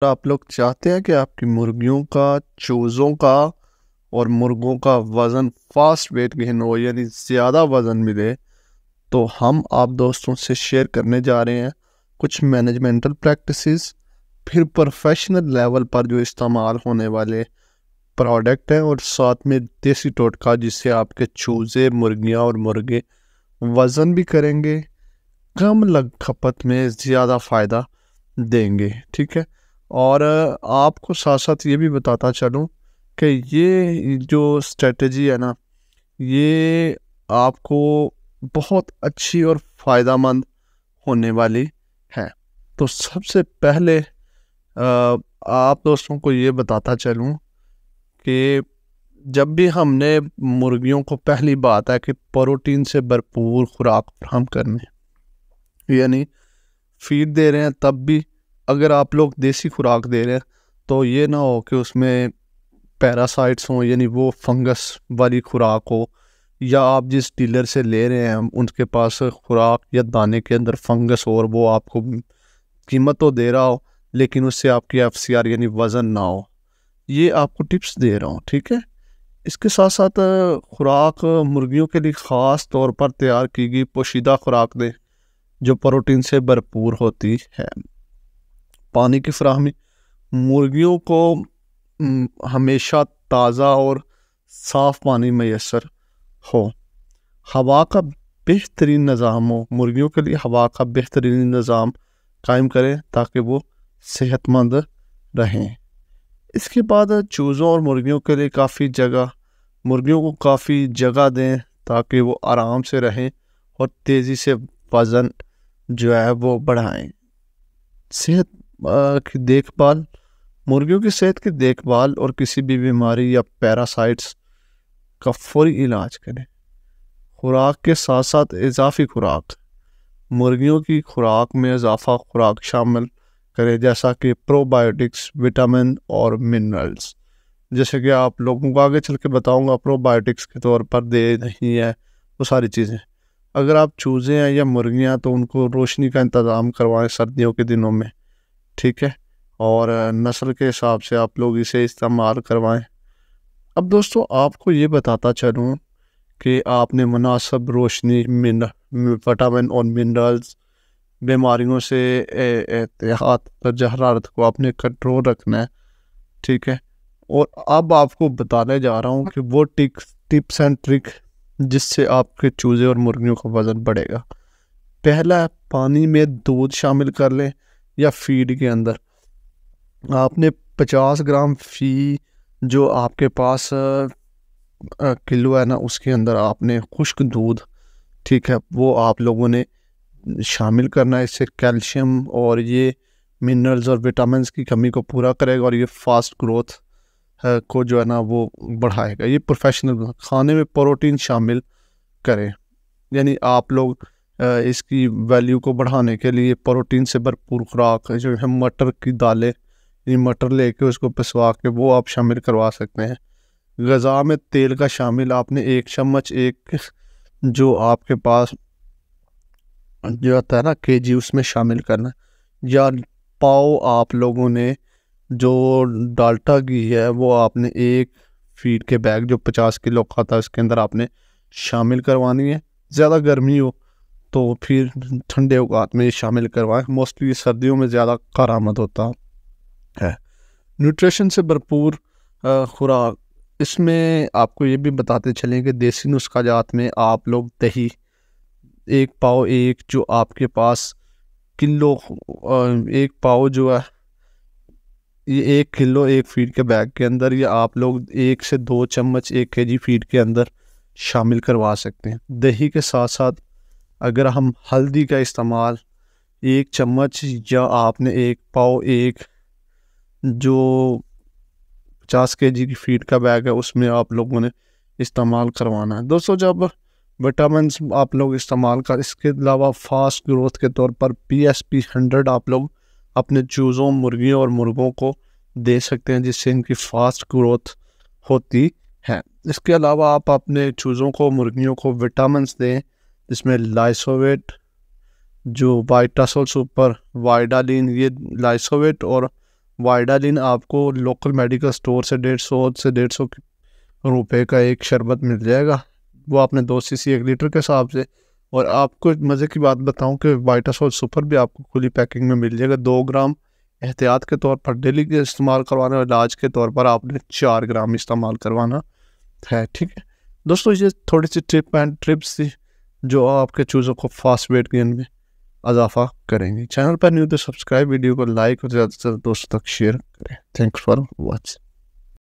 तो आप लोग चाहते हैं कि आपकी मुर्गियों का चूज़ों का और मुर्गों का वज़न फास्ट वेट गेन हो यानी ज़्यादा वज़न मिले तो हम आप दोस्तों से शेयर करने जा रहे हैं कुछ मैनेजमेंटल प्रैक्टिसेस फिर प्रोफेशनल लेवल पर जो इस्तेमाल होने वाले प्रोडक्ट हैं और साथ में देसी टोटका जिससे आपके चूज़े मुर्गियाँ और मुर्गे वज़न भी करेंगे कम लग खपत में ज़्यादा फ़ायदा देंगे ठीक है और आपको साथ साथ ये भी बताता चलूँ कि ये जो स्ट्रेटजी है ना ये आपको बहुत अच्छी और फ़ायदा मंद होने वाली है तो सबसे पहले आप दोस्तों को ये बताता चलूँ कि जब भी हमने मुर्गियों को पहली बात है कि प्रोटीन से भरपूर खुराक फ्राहम करनी यानी फीड दे रहे हैं तब भी अगर आप लोग देसी खुराक दे रहे हैं तो ये ना हो कि उसमें पैरासाइट्स हों यानी वो फंगस वाली खुराक हो या आप जिस डीलर से ले रहे हैं उनके पास खुराक या दाने के अंदर फंगस हो और वो आपको कीमत तो दे रहा हो लेकिन उससे आपकी एफ सी आर यानी वज़न ना हो ये आपको टिप्स दे रहा हूँ ठीक है इसके साथ साथ खुराक मुर्गियों के लिए ख़ास तौर पर तैयार की गई पोशीदा खुराक दें जो प्रोटीन से भरपूर होती है पानी की फ्राहमी मुर्गियों को हमेशा ताज़ा और साफ़ पानी मैसर हो हवा का बेहतरीन निज़ाम हो मुर्गियों के लिए हवा का बेहतरीन निज़ाम कायम करें ताकि वो सेहतमंद रहें इसके बाद चूज़ों और मुर्गियों के लिए काफ़ी जगह मुर्गियों को काफ़ी जगह दें ताकि वो आराम से रहें और तेज़ी से वज़न जो है वो बढ़ाएं सेहत की देखभाल मुर्गियों की सेहत की देखभाल और किसी भी बीमारी या पैरासाइट्स का फौरी इलाज करें खुराक के साथ साथ इजाफी खुराक मुर्गियों की खुराक में इजाफा खुराक शामिल करें जैसा कि प्रोबायोटिक्स विटामिन और मिनरल्स जैसे कि आप लोगों को आगे चल के बताऊँगा प्रोबायोटिक्स के तौर पर दे नहीं है वो सारी चीज़ें अगर आप चूज़ें हैं या मुर्गियाँ तो उनको रोशनी का इंतज़ाम करवाएं सर्दियों के दिनों में ठीक है और नस्ल के हिसाब से आप लोग इसे इस्तेमाल करवाएं अब दोस्तों आपको ये बताता चलूँ कि आपने मुनासब रोशनी मिन विटामिन और मिनरल्स बीमारियों से एहतियात दर्ज हरारत को आपने कंट्रोल रखना है ठीक है और अब आपको बताने जा रहा हूँ कि वो टिक टिप्स एंड ट्रिक जिससे आपके चूज़े और मुर्गियों का वज़न बढ़ेगा पहला पानी में दूध शामिल कर लें या फीड के अंदर आपने पचास ग्राम फी जो आपके पास किलो है ना उसके अंदर आपने खुश्क दूध ठीक है वो आप लोगों ने शामिल करना है इससे कैल्शियम और ये मिनरल्स और विटामिन की कमी को पूरा करेगा और ये फास्ट ग्रोथ को जो है ना वो बढ़ाएगा ये प्रोफेशनल खाने में प्रोटीन शामिल करें यानी आप लोग इसकी वैल्यू को बढ़ाने के लिए प्रोटीन से भरपूर खुराक जो है मटर की दालें ये मटर लेके उसको पिसवा के वो आप शामिल करवा सकते हैं गज़ा में तेल का शामिल आपने एक चम्मच एक जो आपके पास जो आता है ना के जी उसमें शामिल करना या पाओ आप लोगों ने जो डालटा घी है वो आपने एक फीट के बैग जो पचास किलो का था उसके अंदर आपने शामिल करवानी है ज़्यादा गर्मी हो तो फिर ठंडे अवकात में शामिल करवाएं मोस्टली सर्दियों में ज़्यादा आमद होता है न्यूट्रिशन से भरपूर खुराक इसमें आपको ये भी बताते चलें कि देसी नुस्खा जात में आप लोग दही एक पाव एक जो आपके पास किलो एक पाव जो है ये एक किलो एक फीट के बैग के अंदर या आप लोग एक से दो चम्मच एक के जी फीट के अंदर शामिल करवा सकते हैं दही के साथ साथ अगर हम हल्दी का इस्तेमाल एक चम्मच या आपने एक पाव एक जो पचास के जी की फीड का बैग है उसमें आप लोगों ने इस्तेमाल करवाना है दोस्तों जब विटामिन आप लोग इस्तेमाल कर इसके अलावा फास्ट ग्रोथ के तौर पर पी एस पी हंड्रेड आप लोग अपने चूज़ों मुर्गियों और मुर्गों को दे सकते हैं जिससे इनकी फास्ट ग्रोथ होती है इसके अलावा आप अपने चूज़ों को मुर्गियों को विटामिन दें जिसमें लाइसोवेट जो वाइटासोल सुपर वाइडालिन ये लाइसोवेट और वाइडालिन आपको लोकल मेडिकल स्टोर से डेढ़ सौ से डेढ़ सौ रुपये का एक शरबत मिल जाएगा वो आपने दो सी सी एक लीटर के हिसाब से और आपको मज़े की बात बताऊं कि वाइटासोल सुपर भी आपको खुली पैकिंग में मिल जाएगा दो ग्राम एहतियात के तौर पर डेली के इस्तेमाल करवाना और इलाज के तौर पर आपने चार ग्राम इस्तेमाल करवाना है ठीक है दोस्तों ये थोड़ी सी ट्रिप एंड ट्रिप्स थी जो आपके चूज़ों को फास्ट वेट गेन में अजाफा करेंगे चैनल पर न्यू तो सब्सक्राइब वीडियो को लाइक और ज़्यादा से ज़्यादा दोस्तों तक शेयर करें थैंक्स फॉर वॉचिंग